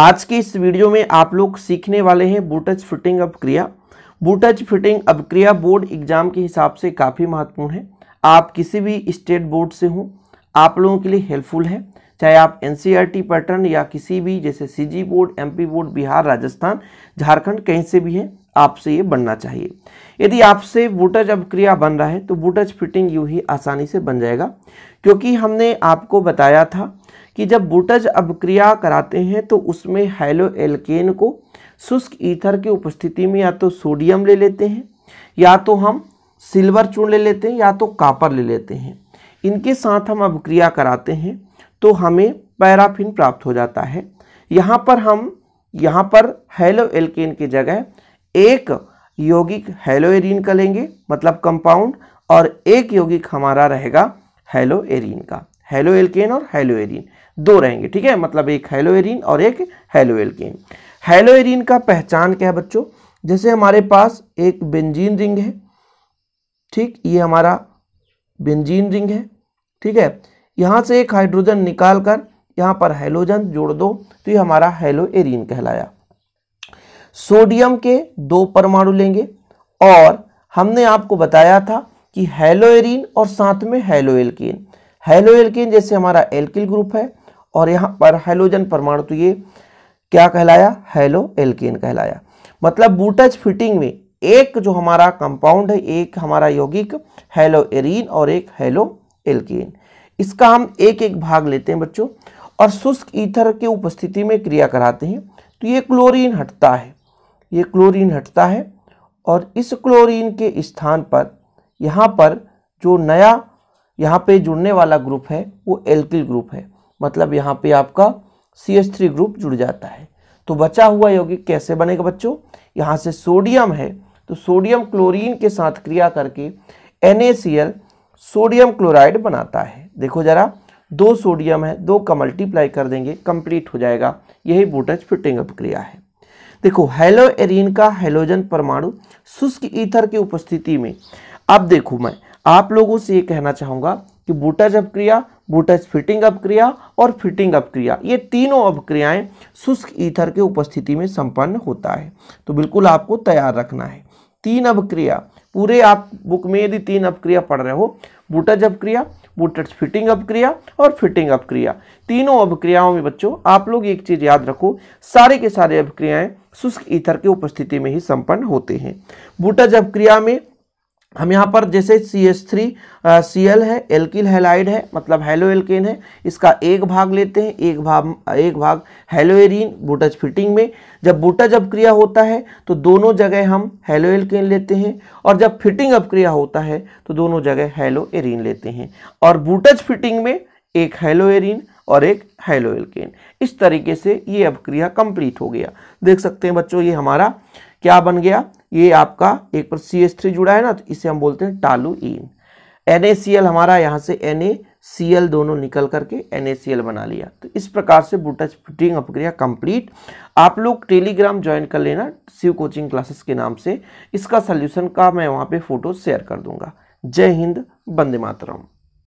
आज के इस वीडियो में आप लोग सीखने वाले हैं बूटच फिटिंग अपक्रिया बूटच फिटिंग अपक्रिया बोर्ड एग्जाम के हिसाब से काफ़ी महत्वपूर्ण है आप किसी भी स्टेट बोर्ड से हों आप लोगों के लिए हेल्पफुल है चाहे आप एन e पैटर्न या किसी भी जैसे C board M board Bihar Rajasthan Jharkhand कहीं से भी हैं आपसे ये बनना चाहिए यदि आपसे बूटज अपक्रिया बन रहा है तो बूटज फिटिंग यूँ ही आसानी से बन जाएगा क्योंकि हमने आपको बताया था कि जब बुटज अभिक्रिया कराते हैं तो उसमें हेलो एल्केन को शुष्क ईथर की उपस्थिति में या तो सोडियम ले लेते हैं या तो हम सिल्वर चून ले लेते हैं या तो कापर ले लेते हैं इनके साथ हम अभिक्रिया कराते हैं तो हमें पैराफिन प्राप्त हो जाता है यहाँ पर हम यहाँ पर हेलो एल्केन की जगह एक यौगिक हेलो एरिन का लेंगे मतलब कंपाउंड और एक यौगिक हमारा रहेगा हेलो एरिन का हेलो एल्केन और हेलो एरिन दो रहेंगे ठीक है मतलब एक हेलो एरिन और एक हेलो एल्केन हेलो एरिन का पहचान क्या है बच्चों जैसे हमारे पास एक बेंजीन रिंग है ठीक ये हमारा बेंजीन रिंग है ठीक है यहाँ से एक हाइड्रोजन निकाल कर यहाँ पर हेलोजन जोड़ दो तो ये हमारा हेलो एरिन कहलाया सोडियम के दो परमाणु लेंगे और हमने आपको बताया था कि हेलो एरिन और साथ में हेलो एल्केन हेलो एल्किन जैसे हमारा एल्किल ग्रुप है और यहाँ पर हेलोजन परमाणु तो ये क्या कहलाया हेलो एल्किन कहलाया मतलब बूटज फिटिंग में एक जो हमारा कंपाउंड है एक हमारा यौगिक हेलो एरीन और एक हेलो एल्किन इसका हम एक एक भाग लेते हैं बच्चों और शुष्क ईथर के उपस्थिति में क्रिया कराते हैं तो ये क्लोरीन हटता है ये क्लोरीन हटता है और इस क्लोरीन के स्थान पर यहाँ पर जो नया यहाँ पे जुड़ने वाला ग्रुप है वो एल्किल ग्रुप है मतलब यहाँ पे आपका सी एच थ्री ग्रुप जुड़ जाता है तो बचा हुआ यौगिक कैसे बनेगा बच्चों यहाँ से सोडियम है तो सोडियम क्लोरीन के साथ क्रिया करके एन सोडियम क्लोराइड बनाता है देखो जरा दो सोडियम है दो का मल्टीप्लाई कर देंगे कंप्लीट हो जाएगा यही बोटच फिटिंग अप क्रिया है देखो हेलो एरिन का हेलोजन परमाणु शुष्क ईथर की उपस्थिति में अब देखो मैं आप लोगों से ये कहना चाहूँगा कि बूटज अपक्रिया बूटज फिटिंग अपक्रिया और फिटिंग अपक्रिया ये तीनों अपक्रियाएं शुष्क ईथर के उपस्थिति में संपन्न होता है तो बिल्कुल आपको तैयार रखना है तीन अपक्रिया पूरे आप बुक में यदि तीन अपक्रिया पढ़ रहे हो बूटज अपक्रिया बूटज फिटिंग अपक्रिया और फिटिंग अपक्रिया तीनों अपक्रियाओं में बच्चों आप लोग एक चीज़ याद रखो सारे के सारे अपक्रियाएं शुष्क ईथर के उपस्थिति में ही संपन्न होते हैं बूटज अपक्रिया में हम यहाँ पर जैसे C S three C L है एल्किल हेलाइड है मतलब हेलो एल्केन है इसका एक भाग लेते हैं एक भाग एक भाग हेलोएरिन बूटज फिटिंग में जब बूटज अपक्रिया होता है तो दोनों जगह हम हेलो एल्केन लेते हैं और जब फिटिंग अपक्रिया होता है तो दोनों जगह हेलो एरिन लेते हैं और बूटज फिटिंग में एक हेलो एरिन और एक हेलो एल्केन इस तरीके से ये अपक्रिया कंप्लीट हो गया देख सकते हैं बच्चों ये हमारा क्या बन गया ये आपका एक पर सी एस थ्री जुड़ा है ना तो इसे हम बोलते हैं टालू इन एन हमारा यहाँ से एन दोनों निकल करके एन बना लिया तो इस प्रकार से बूटच फिटिंग प्रक्रिया कंप्लीट आप लोग टेलीग्राम ज्वाइन कर लेना शिव कोचिंग क्लासेस के नाम से इसका सोल्यूशन का मैं वहाँ पे फोटो शेयर कर दूंगा जय हिंद बंदे मातरम